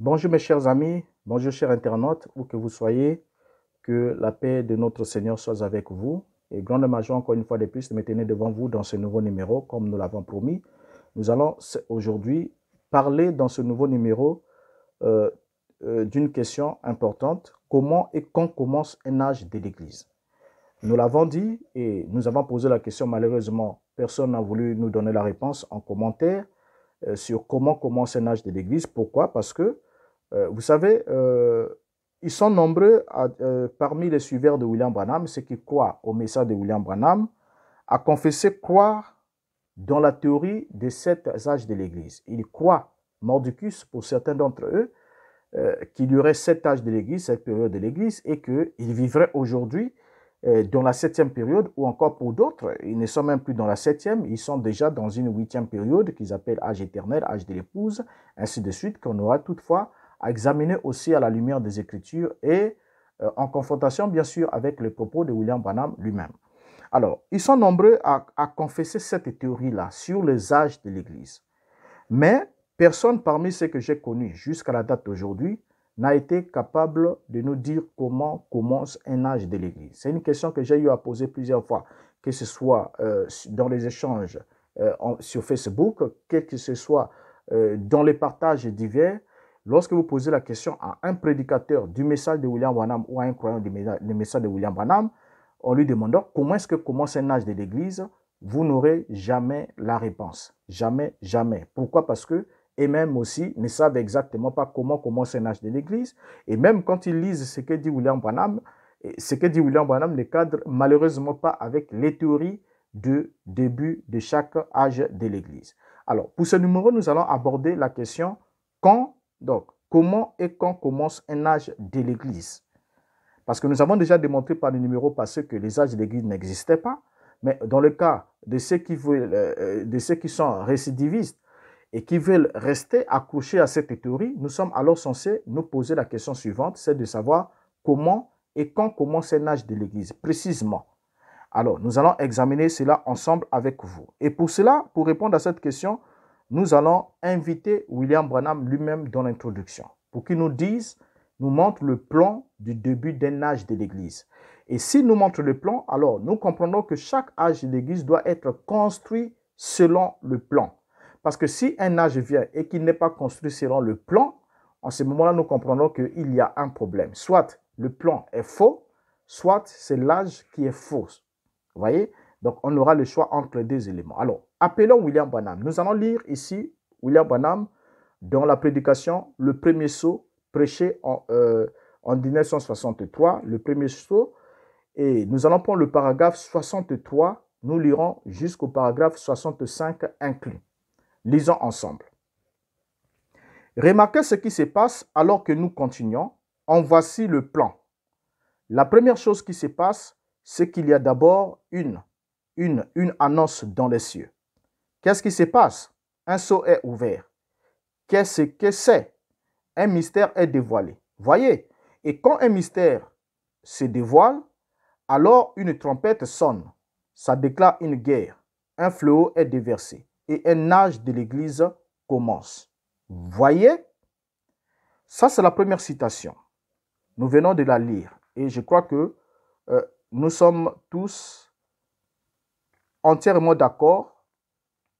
Bonjour mes chers amis, bonjour chers internautes, où que vous soyez, que la paix de notre Seigneur soit avec vous. Et grande major encore une fois de plus de me tenir devant vous dans ce nouveau numéro, comme nous l'avons promis. Nous allons aujourd'hui parler dans ce nouveau numéro euh, euh, d'une question importante, comment et quand commence un âge de l'Église Nous l'avons dit et nous avons posé la question, malheureusement, personne n'a voulu nous donner la réponse en commentaire euh, sur comment commence un âge de l'Église. Pourquoi Parce que euh, vous savez, euh, ils sont nombreux euh, parmi les suiveurs de William Branham, ceux qui croient au message de William Branham, à confesser croire dans la théorie des sept âges de l'Église. Ils croient, Mordicus, pour certains d'entre eux, qu'il y aurait sept âges de l'Église, sept périodes de l'Église, et qu'ils vivraient aujourd'hui dans la septième période, ou encore pour d'autres, ils ne sont même plus dans la septième, ils sont déjà dans une huitième période qu'ils appellent âge éternel, âge de l'épouse, ainsi de suite, qu'on aura toutefois à examiner aussi à la lumière des Écritures et euh, en confrontation, bien sûr, avec les propos de William Branham lui-même. Alors, ils sont nombreux à, confesser cette théorie-là sur les âges de l'Église. Mais personne parmi ceux que j'ai connus jusqu'à la date d'aujourd'hui n'a été capable de nous dire comment commence un âge de l'Église. C'est une question que j'ai eu à poser plusieurs fois, que ce soit euh, dans les échanges euh, sur Facebook, que ce soit dans les partages divers, Lorsque vous posez la question à un prédicateur du message de William Branham ou à un croyant du message de William Branham, en lui demandant comment est-ce que commence un âge de l'Église, vous n'aurez jamais la réponse. Jamais, jamais. Pourquoi Parce que et même aussi ne savent exactement pas comment commence un âge de l'Église. Et même quand ils lisent ce que dit William Branham, ce que dit William Branham ne cadre malheureusement pas avec les théories de début de chaque âge de l'Église. Alors, pour ce numéro, nous allons aborder la question quand donc, comment et quand commence un âge de l'Église Parce que nous avons déjà démontré par le numéro passé que les âges de l'Église n'existaient pas, mais dans le cas de ceux qui, veulent, euh, euh, de ceux qui sont récidivistes et qui veulent rester accrochés à cette théorie, nous sommes alors censés nous poser la question suivante, c'est de savoir comment et quand commence un âge de l'Église, précisément. Alors, nous allons examiner cela ensemble avec vous. Et pour cela, pour répondre à cette question, nous allons inviter William Branham lui-même dans l'introduction pour qu'il nous dise, nous montre le plan du début d'un âge de l'Église. Et s'il nous montre le plan, alors nous comprenons que chaque âge de l'Église doit être construit selon le plan. Parce que si un âge vient et qu'il n'est pas construit selon le plan, en ce moment-là, nous comprenons qu'il y a un problème. Soit le plan est faux, soit c'est l'âge qui est faux. Vous voyez donc, on aura le choix entre les deux éléments. Alors, appelons William Banham. Nous allons lire ici William Bonham dans la prédication Le premier saut, prêché en, euh, en 1963, le premier saut. Et nous allons prendre le paragraphe 63. Nous lirons jusqu'au paragraphe 65 inclus. Lisons ensemble. Remarquez ce qui se passe alors que nous continuons. En voici le plan. La première chose qui se passe, c'est qu'il y a d'abord une une, annonce dans les cieux. Qu'est-ce qui se passe Un seau est ouvert. Qu'est-ce que c'est Un mystère est dévoilé. Voyez Et quand un mystère se dévoile, alors une trompette sonne. Ça déclare une guerre. Un fléau est déversé. Et un âge de l'Église commence. Voyez Ça, c'est la première citation. Nous venons de la lire. Et je crois que euh, nous sommes tous entièrement d'accord.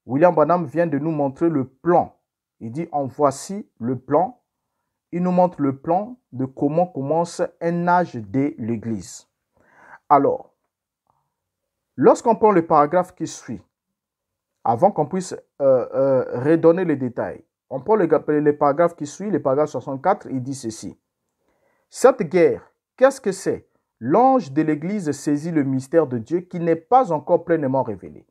William Branham vient de nous montrer le plan. Il dit, en voici le plan. Il nous montre le plan de comment commence un âge de l'Église. Alors, lorsqu'on prend le paragraphe qui suit, avant qu'on puisse euh, euh, redonner les détails, on prend le, le paragraphe qui suit, le paragraphe 64, il dit ceci. Cette guerre, qu'est-ce que c'est l'ange de l'Église saisit le mystère de Dieu qui n'est pas encore pleinement révélé.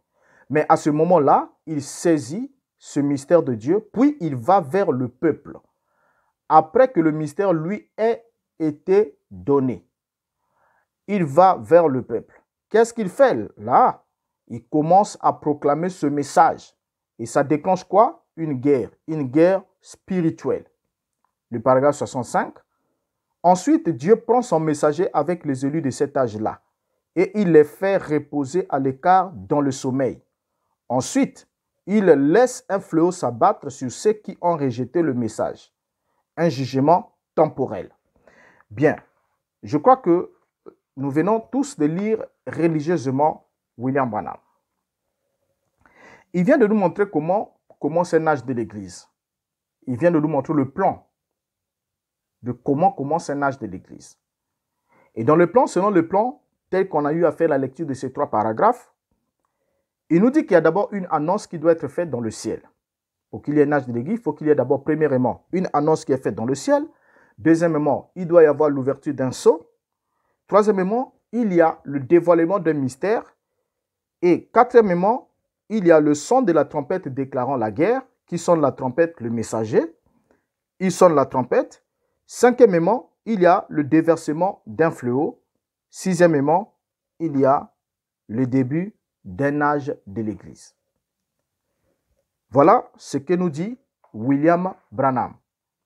Mais à ce moment-là, il saisit ce mystère de Dieu, puis il va vers le peuple, après que le mystère lui ait été donné. Il va vers le peuple. Qu'est-ce qu'il fait là Il commence à proclamer ce message. Et ça déclenche quoi Une guerre, une guerre spirituelle. Le paragraphe 65. Ensuite, Dieu prend son messager avec les élus de cet âge-là et il les fait reposer à l'écart dans le sommeil. Ensuite, il laisse un fléau s'abattre sur ceux qui ont rejeté le message. Un jugement temporel. Bien, je crois que nous venons tous de lire religieusement William Branham. Il vient de nous montrer comment commence un de l'Église. Il vient de nous montrer le plan de comment commence un âge de l'Église. Et dans le plan, selon le plan tel qu'on a eu à faire la lecture de ces trois paragraphes, il nous dit qu'il y a d'abord une annonce qui doit être faite dans le ciel. Pour qu'il y ait un âge de l'Église, il faut qu'il y ait d'abord, premièrement, une annonce qui est faite dans le ciel. Deuxièmement, il doit y avoir l'ouverture d'un sceau. Troisièmement, il y a le dévoilement d'un mystère. Et quatrièmement, il y a le son de la trompette déclarant la guerre, qui sonne la trompette, le messager. Il sonne la trompette. Cinquièmement, il y a le déversement d'un fléau. Sixièmement, il y a le début d'un âge de l'Église. Voilà ce que nous dit William Branham.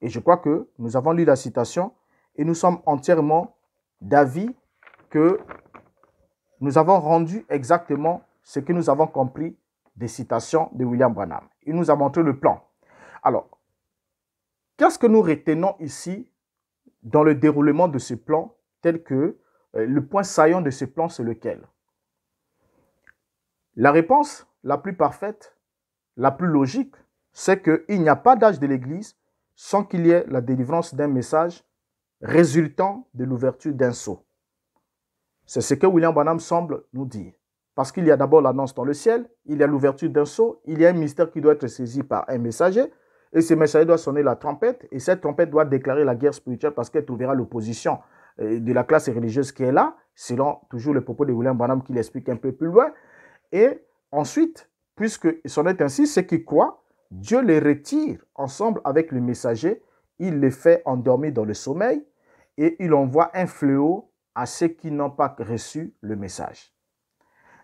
Et je crois que nous avons lu la citation et nous sommes entièrement d'avis que nous avons rendu exactement ce que nous avons compris des citations de William Branham. Il nous a montré le plan. Alors, qu'est-ce que nous retenons ici dans le déroulement de ce plan, tel que euh, le point saillant de ce plan, c'est lequel La réponse la plus parfaite, la plus logique, c'est qu'il n'y a pas d'âge de l'Église sans qu'il y ait la délivrance d'un message résultant de l'ouverture d'un sceau. C'est ce que William Bonham semble nous dire. Parce qu'il y a d'abord l'annonce dans le ciel, il y a l'ouverture d'un sceau, il y a un mystère qui doit être saisi par un messager, et ce messager doit sonner la trompette, et cette trompette doit déclarer la guerre spirituelle parce qu'elle trouvera l'opposition euh, de la classe religieuse qui est là, selon toujours le propos de William Branham qui l'explique un peu plus loin. Et ensuite, puisque s'en est ainsi, ceux qui croient, Dieu les retire ensemble avec le messager, il les fait endormir dans le sommeil, et il envoie un fléau à ceux qui n'ont pas reçu le message.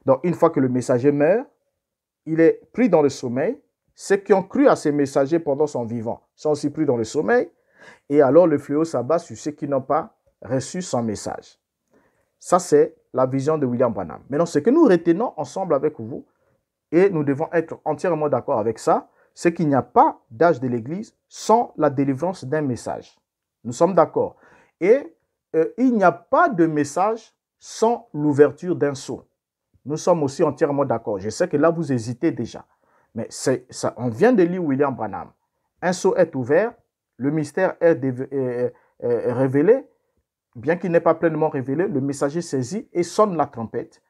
Donc, une fois que le messager meurt, il est pris dans le sommeil, ceux qui ont cru à ses messagers pendant son vivant sont aussi pris dans le sommeil, et alors le fléau s'abat sur ceux qui n'ont pas reçu son message. Ça, c'est la vision de William Branham. Maintenant, ce que nous retenons ensemble avec vous, et nous devons être entièrement d'accord avec ça, c'est qu'il n'y a pas d'âge de l'Église sans la délivrance d'un message. Nous sommes d'accord. Et euh, il n'y a pas de message sans l'ouverture d'un sceau. Nous sommes aussi entièrement d'accord. Je sais que là, vous hésitez déjà. Mais ça, on vient de lire William Branham. Un sceau est ouvert, le mystère est, révélé, bien qu'il n'est pas pleinement révélé, le messager saisit et sonne la trompette.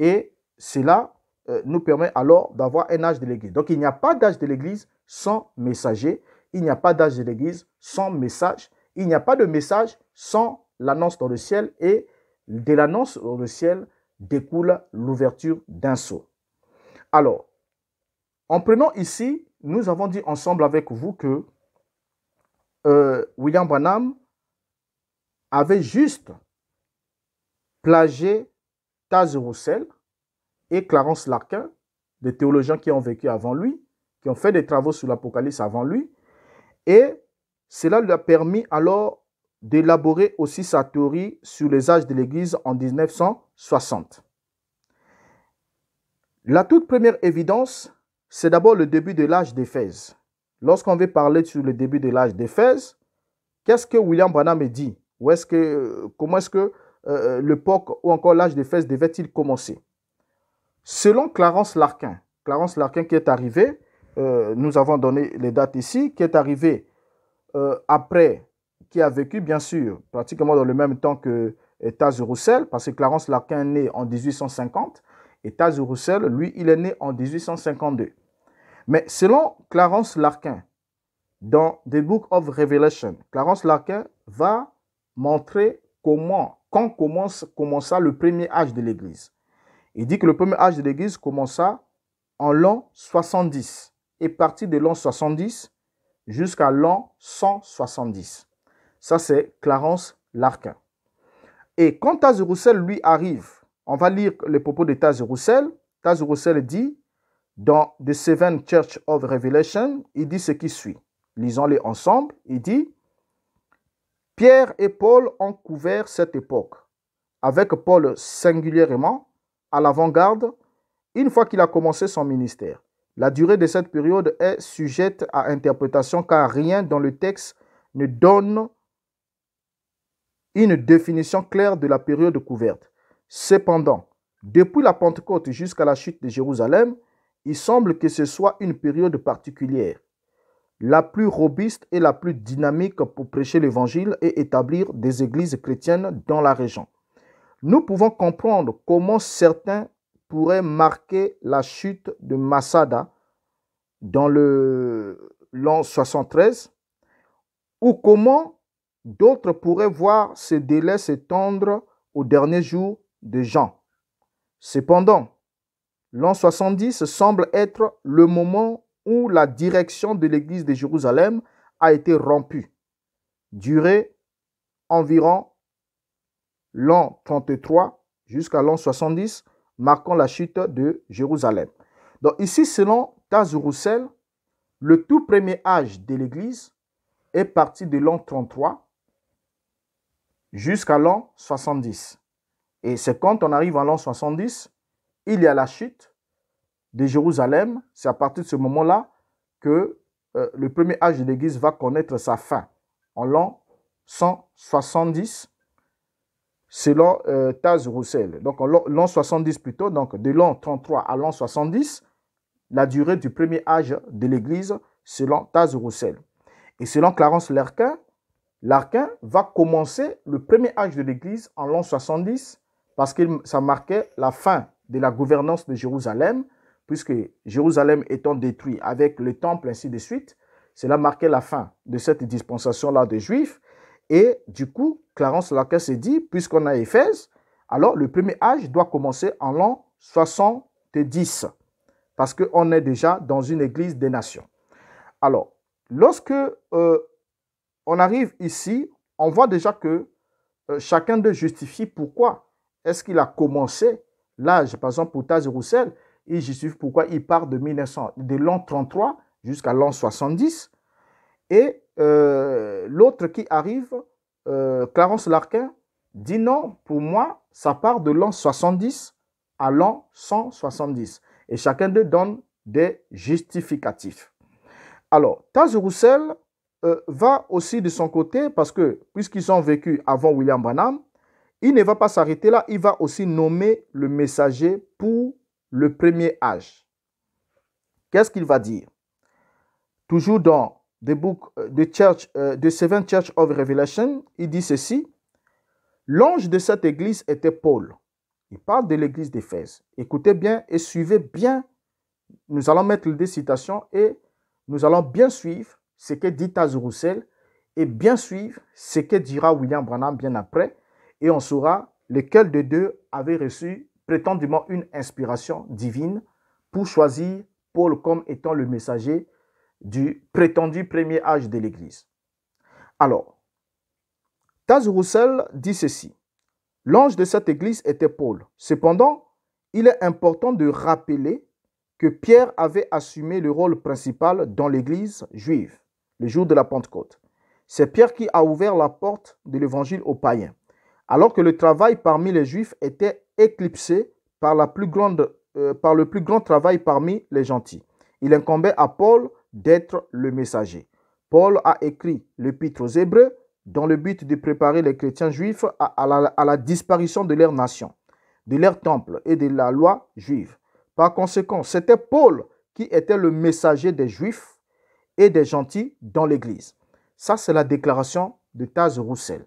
Et cela euh, nous permet alors d'avoir un âge de l'Église. Donc il n'y a pas d'âge de l'Église sans messager, il n'y a pas d'âge de l'Église sans message, il n'y a pas de message sans l'annonce dans le ciel et de l'annonce dans le ciel découle l'ouverture d'un sceau. Alors, en prenant ici, nous avons dit ensemble avec vous que euh, William Branham avait juste plagié Taz Roussel et Clarence Larkin, des théologiens qui ont vécu avant lui, qui ont fait des travaux sur l'Apocalypse avant lui. Et cela lui a permis alors d'élaborer aussi sa théorie sur les âges de l'Église en 1960. La toute première évidence c'est d'abord le début de l'âge d'Éphèse. Lorsqu'on veut parler sur le début de l'âge d'Éphèse, qu'est-ce que William Branham dit Où est-ce que, Comment est-ce que euh, euh, l'époque ou encore l'âge d'Éphèse devait-il commencer Selon Clarence Larkin, Clarence Larkin qui est arrivé, euh, nous avons donné les dates ici, qui est arrivé après, qui a vécu bien sûr pratiquement dans le même temps que Taz Roussel, parce que Clarence Larkin est né en 1850 et Taz Roussel, lui, il est né en 1852. Mais selon Clarence Larkin, dans The Book of Revelation, Clarence Larkin va montrer comment, quand commence, commença le premier âge de l'Église. Il dit que le premier âge de l'Église commença en l'an 70 et partit de l'an 70 jusqu'à l'an 170. Ça, c'est Clarence Larkin. Et quand Taz Roussel, lui, arrive, on va lire les propos de Taz Roussel. Taz Roussel dit dans The Seven Church of Revelation, il dit ce qui suit. Lisons-les ensemble. Il dit, Pierre et Paul ont couvert cette époque, avec Paul singulièrement à l'avant-garde, une fois qu'il a commencé son ministère. La durée de cette période est sujette à interprétation car rien dans le texte ne donne une définition claire de la période couverte. Cependant, depuis la Pentecôte jusqu'à la chute de Jérusalem, il semble que ce soit une période particulière, la plus robuste et la plus dynamique pour prêcher l'Évangile et établir des églises chrétiennes dans la région. Nous pouvons comprendre comment certains pourraient marquer la chute de Masada dans l'an 73 ou comment d'autres pourraient voir ce délai s'étendre au dernier jour de Jean. Cependant, L'an 70 semble être le moment où la direction de l'Église de Jérusalem a été rompue. Durée environ l'an 33 jusqu'à l'an 70, marquant la chute de Jérusalem. Donc ici, selon Taz Roussel, le tout premier âge de l'Église est parti de l'an 33 jusqu'à l'an 70. Et c'est quand on arrive à l'an 70 il y a la chute de Jérusalem. C'est à partir de ce moment-là que euh, le premier âge de l'Église va connaître sa fin. En l'an 170, selon euh, Taz Roussel. Donc, en l'an 70 plutôt, donc de l'an 33 à l'an 70, la durée du premier âge de l'Église, selon Taz Roussel. Et selon Clarence Larquin, Larquin va commencer le premier âge de l'Église en l'an 70 parce que ça marquait la fin de la gouvernance de Jérusalem, puisque Jérusalem étant détruite avec le temple, ainsi de suite, cela marquait la fin de cette dispensation-là des Juifs. Et du coup, Clarence Lacan s'est dit, puisqu'on a Éphèse, alors le premier âge doit commencer en l'an 70, parce qu'on est déjà dans une église des nations. Alors, lorsque euh, on arrive ici, on voit déjà que euh, chacun de justifie pourquoi est-ce qu'il a commencé Là, par exemple, pour Taz Roussel, il suis, pourquoi il part de 1900, l'an 33 jusqu'à l'an 70. Et euh, l'autre qui arrive, euh, Clarence Larquin, dit non, pour moi, ça part de l'an 70 à l'an 170. Et chacun d'eux donne des justificatifs. Alors, Taz Roussel euh, va aussi de son côté, parce que puisqu'ils ont vécu avant William Branham, il ne va pas s'arrêter là, il va aussi nommer le messager pour le premier âge. Qu'est-ce qu'il va dire Toujours dans The Book, euh, de Church, euh, Seventh Church of Revelation, il dit ceci L'ange de cette église était Paul. Il parle de l'église d'Éphèse. Écoutez bien et suivez bien. Nous allons mettre des citations et nous allons bien suivre ce que dit Taz Roussel et bien suivre ce que dira William Branham bien après et on saura lequel des deux avait reçu prétendument une inspiration divine pour choisir Paul comme étant le messager du prétendu premier âge de l'Église. Alors, Taz Roussel dit ceci. L'ange de cette Église était Paul. Cependant, il est important de rappeler que Pierre avait assumé le rôle principal dans l'Église juive le jour de la Pentecôte. C'est Pierre qui a ouvert la porte de l'Évangile aux païens alors que le travail parmi les Juifs était éclipsé euh, par, le plus grand travail parmi les gentils. Il incombait à Paul d'être le messager. Paul a écrit l'épître aux Hébreux dans le but de préparer les chrétiens juifs à, la, à la disparition de leur nation, de leur temple et de la loi juive. Par conséquent, c'était Paul qui était le messager des juifs et des gentils dans l'Église. Ça, c'est la déclaration de Taz Roussel.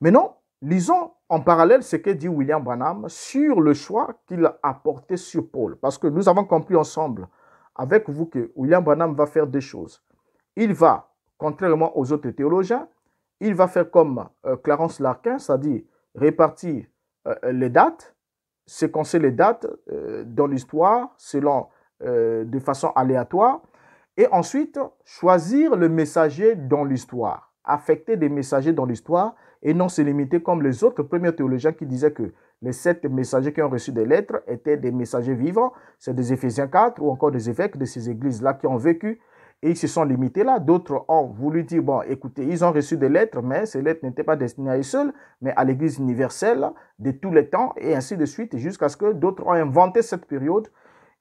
Maintenant, Lisons en parallèle ce que dit William Branham sur le choix qu'il a porté sur Paul. Parce que nous avons compris ensemble avec vous que William Branham va faire deux choses. Il va, contrairement aux autres théologiens, il va faire comme euh, Clarence Larkin, c'est-à-dire répartir euh, les dates, séquencer les dates euh, dans l'histoire selon de façon aléatoire, et ensuite choisir le messager dans l'histoire affecter des messagers dans l'histoire et non se limiter comme les autres premiers théologiens qui disaient que les sept messagers qui ont reçu des lettres étaient des messagers vivants, c'est des Éphésiens 4 ou encore des évêques de ces églises-là qui ont vécu et ils se sont limités là. D'autres ont voulu dire, bon, écoutez, ils ont reçu des lettres, mais ces lettres n'étaient pas destinées à eux seuls, mais à l'Église universelle de tous les temps, et ainsi de suite, jusqu'à ce que d'autres ont inventé cette période.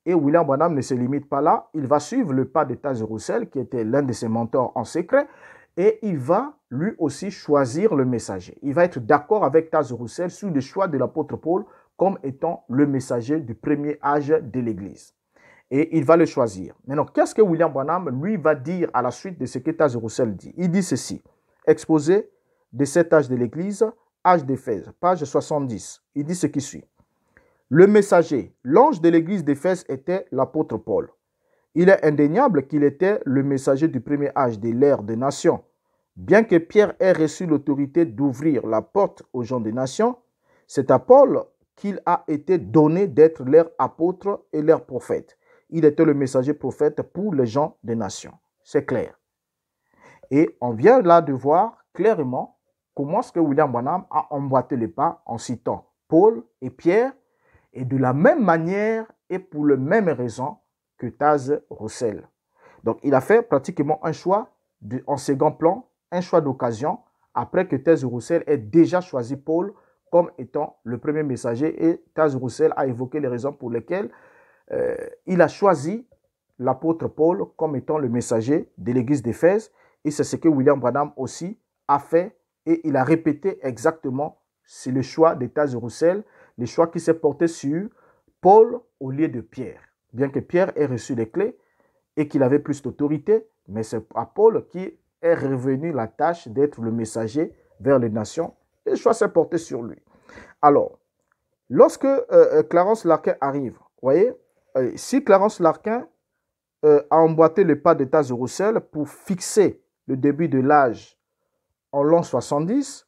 Et William Bonham ne se limite pas là, il va suivre le pas de Roussel qui était l'un de ses mentors en secret, et il va lui aussi choisir le messager. Il va être d'accord avec Taz Roussel sur le choix de l'apôtre Paul comme étant le messager du premier âge de l'Église. Et il va le choisir. Maintenant, qu'est-ce que William Branham, lui, va dire à la suite de ce que Taz Roussel dit Il dit ceci, exposé de cet âge de l'Église, âge d'Éphèse, page 70. Il dit ce qui suit. Le messager, l'ange de l'Église d'Éphèse était l'apôtre Paul il est indéniable qu'il était le messager du premier âge de l'ère des nations. Bien que Pierre ait reçu l'autorité d'ouvrir la porte aux gens des nations, c'est à Paul qu'il a été donné d'être leur apôtre et leur prophète. Il était le messager prophète pour les gens des nations. C'est clair. Et on vient là de voir clairement comment ce que William Branham a emboîté les pas en citant Paul et Pierre. Et de la même manière et pour les mêmes raisons, que Taz Roussel. Donc, il a fait pratiquement un choix de, en second plan, un choix d'occasion, après que Taz Roussel ait déjà choisi Paul comme étant le premier messager. Et Taz Roussel a évoqué les raisons pour lesquelles euh, il a choisi l'apôtre Paul comme étant le messager de l'église d'Éphèse. Et c'est ce que William Branham aussi a fait. Et il a répété exactement c'est le choix de Taz Roussel, le choix qui s'est porté sur Paul au lieu de Pierre bien que Pierre ait reçu les clés et qu'il avait plus d'autorité, mais c'est à Paul qui est revenu la tâche d'être le messager vers les nations. Le choix s'est porté sur lui. Alors, lorsque euh, euh, Clarence Larkin arrive, voyez, euh, si Clarence Larkin a emboîté le pas de pour fixer le début de l'âge en l'an 70,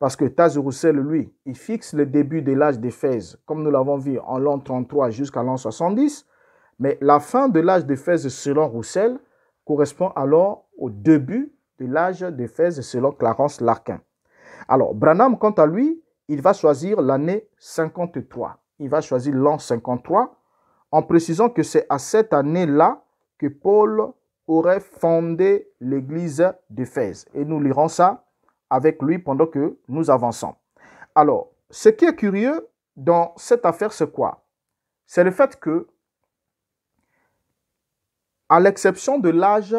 parce que Roussel, lui, il fixe le début de l'âge d'Éphèse, comme nous l'avons vu en l'an 33 jusqu'à l'an 70, mais la fin de l'âge d'Éphèse selon Roussel correspond alors au début de l'âge d'Éphèse selon Clarence Larkin. Alors, Branham, quant à lui, il va choisir l'année 53. Il va choisir l'an 53 en précisant que c'est à cette année-là que Paul aurait fondé l'église d'Éphèse. Et nous lirons ça avec lui pendant que nous avançons. Alors, ce qui est curieux dans cette affaire, c'est quoi C'est le fait que, à l'exception de l'âge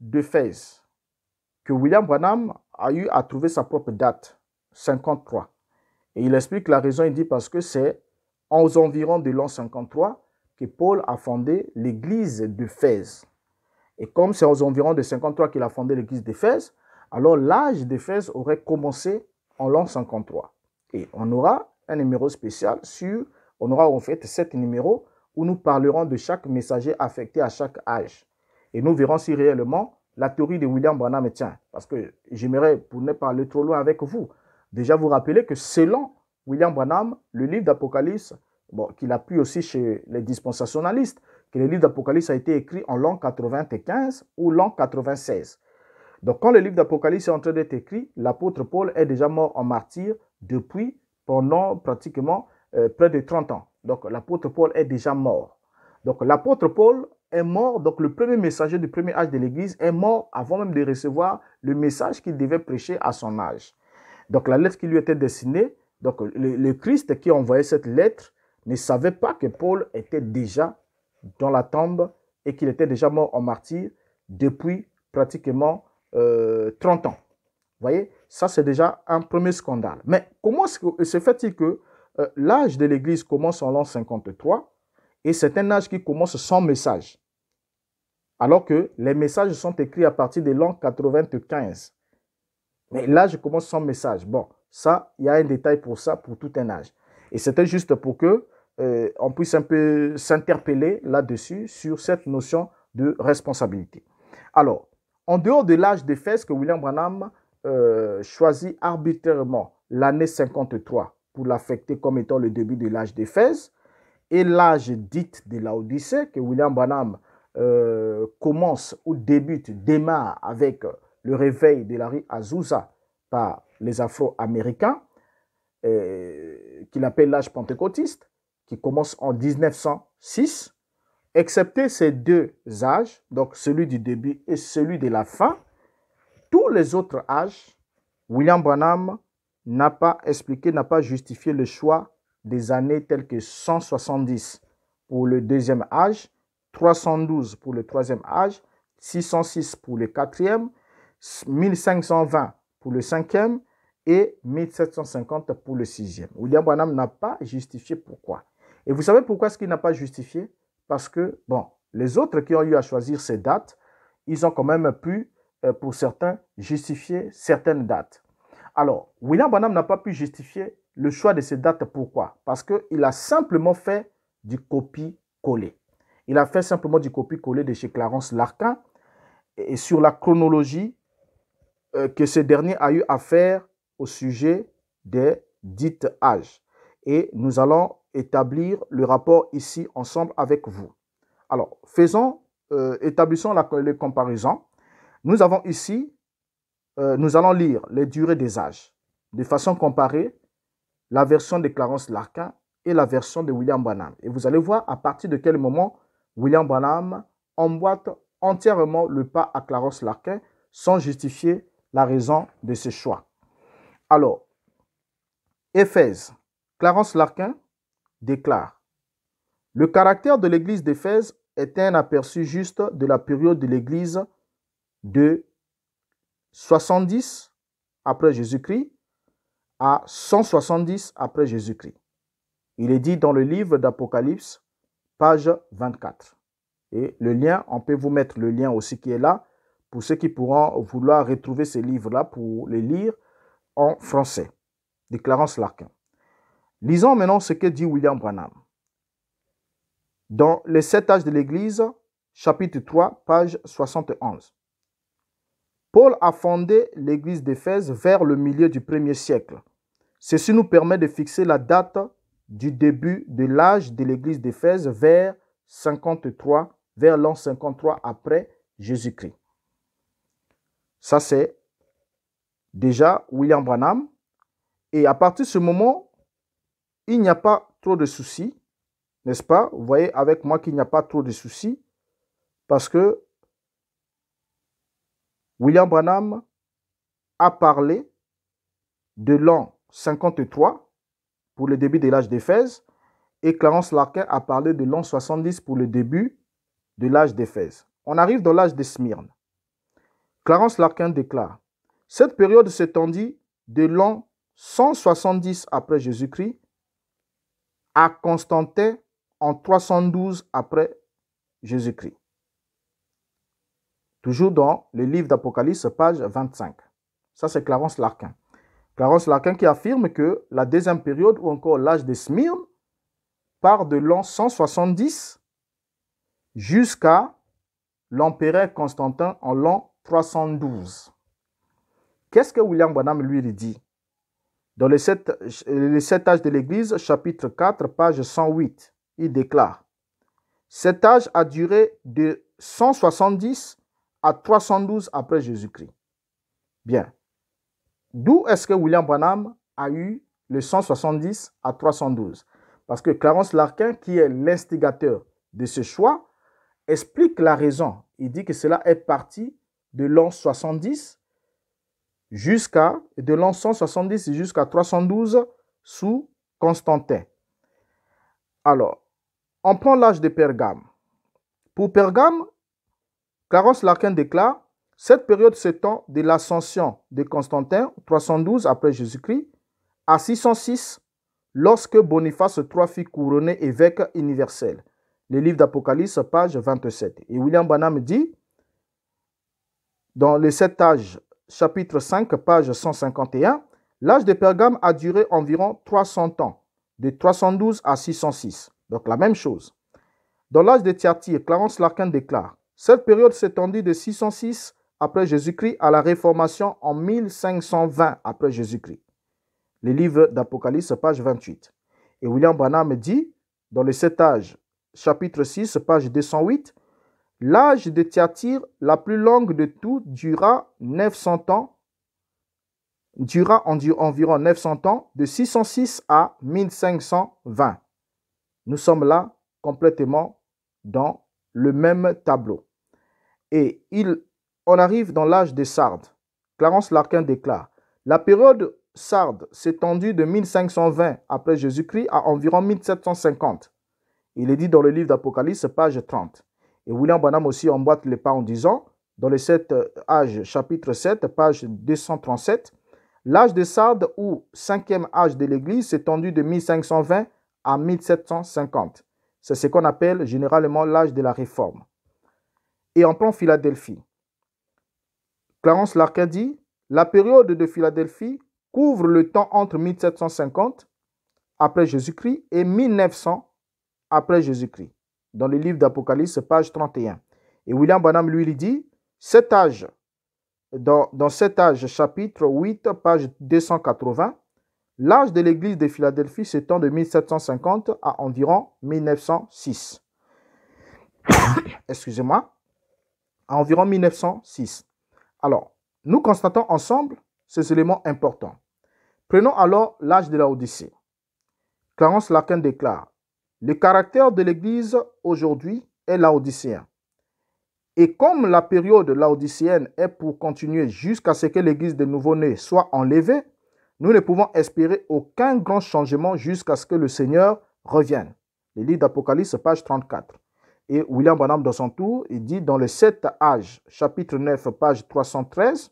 de Fès, que William Branham a eu à trouver sa propre date, 53. Et il explique la raison, il dit parce que c'est aux environs de l'an 53 que Paul a fondé l'église de Fès. Et comme c'est aux environs de 53 qu'il a fondé l'église de Fès, alors l'âge d'Éphèse aurait commencé en l'an 53. Et on aura un numéro spécial sur, on aura en fait sept numéros où nous parlerons de chaque messager affecté à chaque âge. Et nous verrons si réellement la théorie de William Branham tient. Parce que j'aimerais, pour ne pas aller trop loin avec vous, déjà vous rappeler que selon William Branham, le livre d'Apocalypse, qu'il a aussi chez les dispensationalistes, que le livre d'Apocalypse a été écrit en l'an 95 ou l'an 96. Donc quand le livre d'Apocalypse est en train d'être écrit, l'apôtre Paul est déjà mort en martyr depuis pendant pratiquement euh, près de 30 ans. Donc l'apôtre Paul est déjà mort. Donc l'apôtre Paul est mort, donc le premier messager du premier âge de l'Église est mort avant même de recevoir le message qu'il devait prêcher à son âge. Donc la lettre qui lui était destinée, donc le, le Christ qui envoyait cette lettre ne savait pas que Paul était déjà dans la tombe et qu'il était déjà mort en martyr depuis pratiquement 30 euh, ans. Vous voyez, ça c'est déjà un premier scandale. Mais comment se fait-il que euh, l'âge de l'Église commence en l'an 53 et c'est un âge qui commence sans message, alors que les messages sont écrits à partir de l'an 95. Mais l'âge commence sans message. Bon, ça, il y a un détail pour ça, pour tout un âge. Et c'était juste pour que euh, on puisse un peu s'interpeller là-dessus sur cette notion de responsabilité. Alors, en dehors de l'âge des fesses que William Branham euh, choisit arbitrairement l'année 53 pour l'affecter comme étant le début de l'âge des fesses et l'âge dite de l'Odyssée que William Branham euh, commence ou débute, démarre avec le réveil de Larry Azusa par les Afro-Américains, euh, qu'il appelle l'âge pentecôtiste, qui commence en 1906 Excepté ces deux âges, donc celui du début et celui de la fin, tous les autres âges, William Branham n'a pas expliqué, n'a pas justifié le choix des années telles que 170 pour le deuxième âge, 312 pour le troisième âge, 606 pour le quatrième, 1520 pour le cinquième et 1750 pour le sixième. William Branham n'a pas justifié pourquoi. Et vous savez pourquoi ce qu'il n'a pas justifié parce que, bon, les autres qui ont eu à choisir ces dates, ils ont quand même pu, euh, pour certains, justifier certaines dates. Alors, William Bonham n'a pas pu justifier le choix de ces dates. Pourquoi Parce qu'il a simplement fait du copie-coller. Il a fait simplement du copie-coller de chez Clarence Larkin et sur la chronologie euh, que ce dernier a eu à faire au sujet des dites âges. Et nous allons établir le rapport ici ensemble avec vous. Alors, faisons, euh, établissons la, les comparaisons. Nous avons ici, euh, nous allons lire les durées des âges de façon comparée, la version de Clarence Larkin et la version de William Branham. Et vous allez voir à partir de quel moment William Branham emboîte entièrement le pas à Clarence Larkin sans justifier la raison de ce choix. Alors, Éphèse, Clarence Larkin, déclare Le caractère de l'église d'Éphèse est un aperçu juste de la période de l'église de 70 après Jésus-Christ à 170 après Jésus-Christ. Il est dit dans le livre d'Apocalypse, page 24. Et le lien, on peut vous mettre le lien aussi qui est là pour ceux qui pourront vouloir retrouver ces livres-là pour les lire en français, déclarance Larkin. Lisons maintenant ce que dit William Branham. Dans Les sept âges de l'Église, chapitre 3, page 71. Paul a fondé l'Église d'Éphèse vers le milieu du premier siècle. Ceci nous permet de fixer la date du début de l'âge de l'Église d'Éphèse vers 53, vers l'an 53 après Jésus-Christ. Ça, c'est déjà William Branham. Et à partir de ce moment, il n'y a pas trop de soucis, n'est-ce pas Vous voyez avec moi qu'il n'y a pas trop de soucis parce que William Branham a parlé de l'an 53 pour le début de l'âge d'Éphèse et Clarence Larkin a parlé de l'an 70 pour le début de l'âge d'Éphèse. On arrive dans l'âge de Smyrne. Clarence Larkin déclare Cette période s'étendit de l'an 170 après Jésus-Christ à Constantin en 312 après Jésus-Christ. Toujours dans le livre d'Apocalypse, page 25. Ça, c'est Clarence Larkin. Clarence Larkin qui affirme que la deuxième période, ou encore l'âge des Smyrne, part de l'an 170 jusqu'à l'empereur Constantin en l'an 312. Qu'est-ce que William Bonham lui dit dans les sept, âges de l'Église, chapitre 4, page 108, il déclare Cet âge a duré de 170 à 312 après Jésus-Christ. Bien. D'où est-ce que William Branham a eu le 170 à 312 Parce que Clarence Larkin, qui est l'instigateur de ce choix, explique la raison. Il dit que cela est parti de l'an 70 jusqu'à de l'an 170 jusqu'à 312 sous Constantin. Alors, on prend l'âge de Pergame. Pour Pergame, Clarence Larkin déclare Cette période s'étend de l'ascension de Constantin, 312 après Jésus-Christ, à 606, lorsque Boniface III fut couronné évêque universel. Le livre d'Apocalypse, page 27. Et William Banham dit Dans les sept âges chapitre 5, page 151, l'âge de Pergame a duré environ 300 ans, de 312 à 606. Donc la même chose. Dans l'âge de Thyatire, Clarence Larkin déclare Cette période s'étendit de 606 après Jésus-Christ à la Réformation en 1520 après Jésus-Christ. Les livres d'Apocalypse, page 28. Et William Branham dit, dans les 7 âges, chapitre 6, page 208, L'âge de Thiatir, la plus longue de tout, dura environ 900 ans, de 606 à 1520. Nous sommes là complètement dans le même tableau. Et il, on arrive dans l'âge des Sardes. Clarence Larkin déclare La période sarde s'étendue de 1520 après Jésus-Christ à environ 1750. Il est dit dans le livre d'Apocalypse, page 30. Et William Bonham aussi emboîte les pas en disant, dans le 7 âge, chapitre 7, page 237, l'âge des Sardes ou cinquième âge de l'Église s'étendit de 1520 à 1750. C'est ce qu'on appelle généralement l'âge de la Réforme. Et en plan Philadelphie. Clarence Larkin dit La période de Philadelphie couvre le temps entre 1750 après Jésus-Christ et 1900 après Jésus-Christ dans le livre d'Apocalypse, page 31. Et William Bonham lui, dit, cet âge, dans, dans cet âge, chapitre 8, page 280, l'âge de l'église de Philadelphie s'étend de 1750 à environ 1906. Excusez-moi, à environ 1906. Alors, nous constatons ensemble ces éléments importants. Prenons alors l'âge de la Odyssée. Clarence Larkin déclare le caractère de l'Église aujourd'hui est laodicéen. Et comme la période laodicéenne est pour continuer jusqu'à ce que l'Église des nouveaux nés soit enlevée, nous ne pouvons espérer aucun grand changement jusqu'à ce que le Seigneur revienne. Les livre d'Apocalypse, page 34. Et William Branham, dans son tour, il dit dans le 7 âge, chapitre 9, page 313,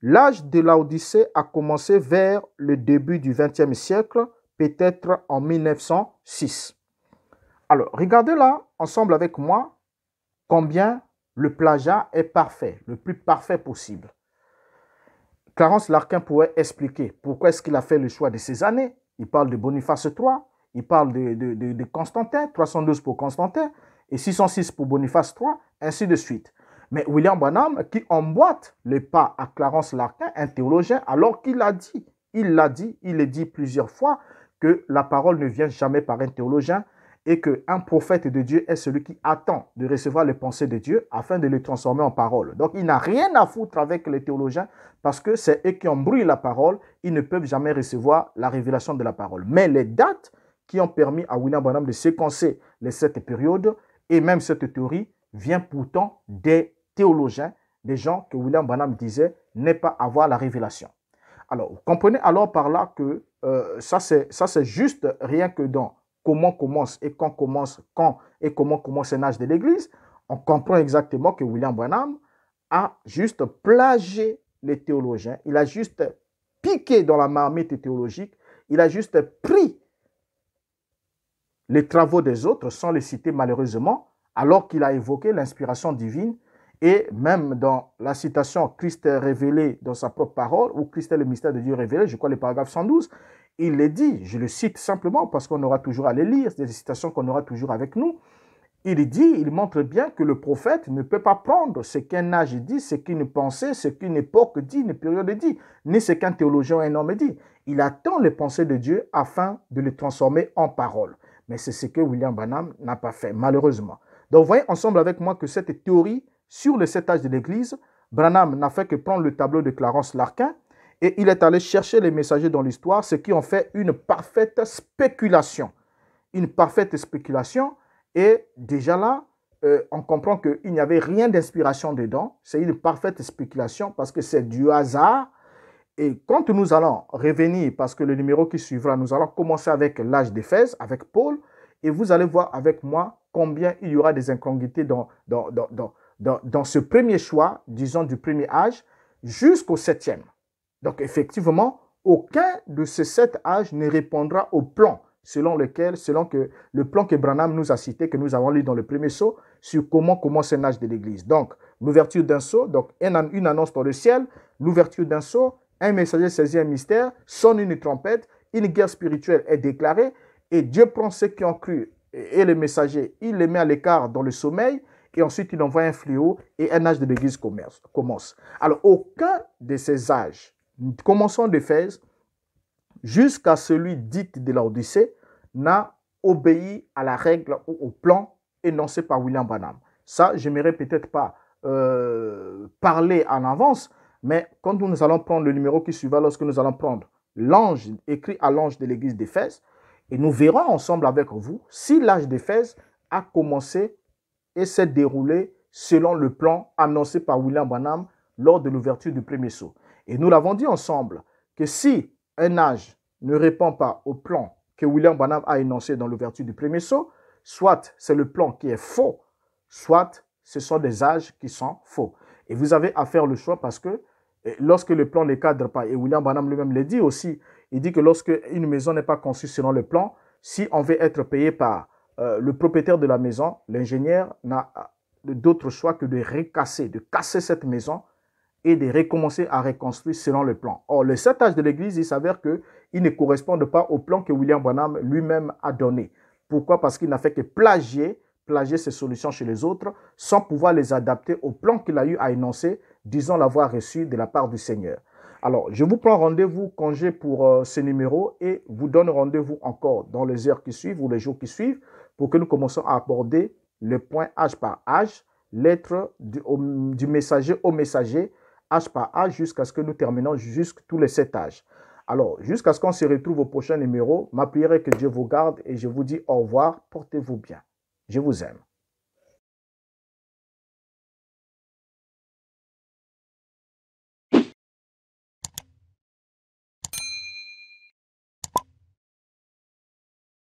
L'âge de l'Odyssée a commencé vers le début du XXe siècle peut-être en 1906. Alors, regardez là, ensemble avec moi, combien le plagiat est parfait, le plus parfait possible. Clarence Larquin pourrait expliquer pourquoi est-ce qu'il a fait le choix de ces années. Il parle de Boniface III, il parle de, Constantin, 312 pour Constantin et 606 pour Boniface III, ainsi de suite. Mais William Branham, qui emboîte le pas à Clarence Larkin, un théologien, alors qu'il l'a dit, il l'a dit, il l'a dit plusieurs fois, que la parole ne vient jamais par un théologien et qu'un prophète de Dieu est celui qui attend de recevoir les pensées de Dieu afin de les transformer en parole. Donc il n'a rien à foutre avec les théologiens parce que c'est eux qui embrouillent la parole, ils ne peuvent jamais recevoir la révélation de la parole. Mais les dates qui ont permis à William Branham de séquencer les sept périodes et même cette théorie vient pourtant des théologiens, des gens que William Branham disait n'est pas avoir la révélation. Alors, vous comprenez alors par là que euh, ça, c'est juste rien que dans comment commence et quand commence, quand et comment commence un âge de l'Église, on comprend exactement que William Branham a juste plagé les théologiens, il a juste piqué dans la marmite théologique, il a juste pris les travaux des autres sans les citer malheureusement, alors qu'il a évoqué l'inspiration divine et même dans la citation Christ est révélé dans sa propre parole, ou Christ est le mystère de Dieu révélé, je crois le paragraphe 112, il dit, je le cite simplement parce qu'on aura toujours à les lire, c'est des citations qu'on aura toujours avec nous. Il dit, il montre bien que le prophète ne peut pas prendre ce qu'un âge dit, ce qu'une pensée, ce qu'une époque dit, une période dit, ni ce qu'un théologien ou un homme dit. Il attend les pensées de Dieu afin de les transformer en paroles. Mais c'est ce que William Banham n'a pas fait, malheureusement. Donc voyez ensemble avec moi que cette théorie sur les sept âges de l'Église, Branham n'a fait que prendre le tableau de Clarence Larkin et il est allé chercher les messagers dans l'histoire, ce qui en fait une parfaite spéculation. Une parfaite spéculation. Et déjà là, euh, on comprend qu'il n'y avait rien d'inspiration dedans. C'est une parfaite spéculation parce que c'est du hasard. Et quand nous allons revenir, parce que le numéro qui suivra, nous allons commencer avec l'âge d'Éphèse, avec Paul, et vous allez voir avec moi combien il y aura des incongruités dans, dans dans, ce premier choix, disons du premier âge, jusqu'au septième. Donc effectivement, aucun de ces sept âges ne répondra au plan selon lequel, selon que le plan que Branham nous a cité, que nous avons lu dans le premier saut, sur comment commence un âge de l'Église. Donc, l'ouverture d'un saut, donc une annonce par le ciel, l'ouverture d'un saut, un messager saisit un mystère, sonne une trompette, une guerre spirituelle est déclarée, et Dieu prend ceux qui ont cru et les messagers, il les met à l'écart dans le sommeil, et ensuite il envoie un fléau et un âge de l'Église commence. Alors aucun de ces âges, commençant d'Éphèse jusqu'à celui dit de l'Odyssée, n'a obéi à la règle ou au plan énoncé par William Branham. Ça, je j'aimerais peut-être pas euh, parler en avance, mais quand nous allons prendre le numéro qui suivra, lorsque nous allons prendre l'ange écrit à l'ange de l'église d'Éphèse, et nous verrons ensemble avec vous si l'âge d'Éphèse a commencé et s'est déroulé selon le plan annoncé par William Banham lors de l'ouverture du premier saut. Et nous l'avons dit ensemble que si un âge ne répond pas au plan que William Banham a énoncé dans l'ouverture du premier saut, soit c'est le plan qui est faux, soit ce sont des âges qui sont faux. Et vous avez à faire le choix parce que eh, lorsque le plan ne cadre pas, et William Banham lui-même le dit aussi, il dit que lorsque une maison n'est pas conçue selon le plan, si on veut être payé par euh, le propriétaire de la maison, l'ingénieur, n'a euh, d'autre choix que de recasser, de casser cette maison et de recommencer à reconstruire selon le plan. Or, les sept de l'Église, il s'avère qu'ils ne correspondent pas au plan que William Bonham lui-même a donné. Pourquoi Parce qu'il n'a fait que plagier, plagier ses solutions chez les autres sans pouvoir les adapter au plan qu'il a eu à énoncer, disons l'avoir reçu de la part du Seigneur. Alors, je vous prends rendez-vous congé pour euh, ce numéro et vous donne rendez-vous encore dans les heures qui suivent ou les jours qui suivent pour que nous commençons à aborder le point H par H, lettre du, messager au messager, H par H, jusqu'à ce que nous terminions jusqu'à tous les sept âges. Alors, jusqu'à ce qu'on se retrouve au prochain numéro, ma prière est que Dieu vous garde et je vous dis au revoir, portez-vous bien. Je vous aime.